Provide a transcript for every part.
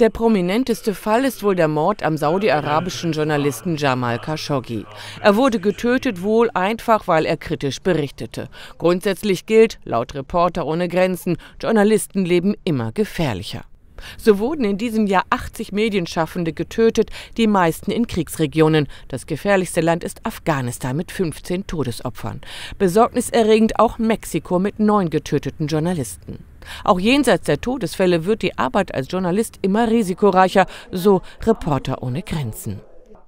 Der prominenteste Fall ist wohl der Mord am saudi-arabischen Journalisten Jamal Khashoggi. Er wurde getötet wohl einfach, weil er kritisch berichtete. Grundsätzlich gilt, laut Reporter ohne Grenzen, Journalisten leben immer gefährlicher. So wurden in diesem Jahr 80 Medienschaffende getötet, die meisten in Kriegsregionen. Das gefährlichste Land ist Afghanistan mit 15 Todesopfern. Besorgniserregend auch Mexiko mit neun getöteten Journalisten. Auch jenseits der Todesfälle wird die Arbeit als Journalist immer risikoreicher, so Reporter ohne Grenzen.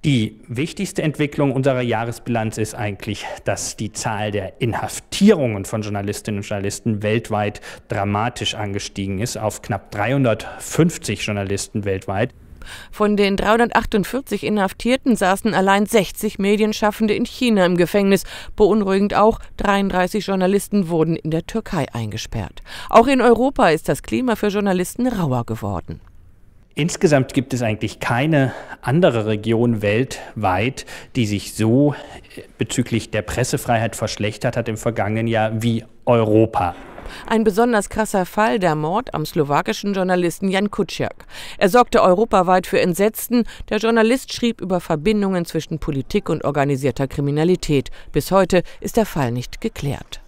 Die wichtigste Entwicklung unserer Jahresbilanz ist eigentlich, dass die Zahl der Inhaftierungen von Journalistinnen und Journalisten weltweit dramatisch angestiegen ist auf knapp 350 Journalisten weltweit. Von den 348 Inhaftierten saßen allein 60 Medienschaffende in China im Gefängnis. Beunruhigend auch, 33 Journalisten wurden in der Türkei eingesperrt. Auch in Europa ist das Klima für Journalisten rauer geworden. Insgesamt gibt es eigentlich keine andere Region weltweit, die sich so äh, bezüglich der Pressefreiheit verschlechtert hat im vergangenen Jahr wie Europa. Ein besonders krasser Fall der Mord am slowakischen Journalisten Jan Kuciak. Er sorgte europaweit für Entsetzen. Der Journalist schrieb über Verbindungen zwischen Politik und organisierter Kriminalität. Bis heute ist der Fall nicht geklärt.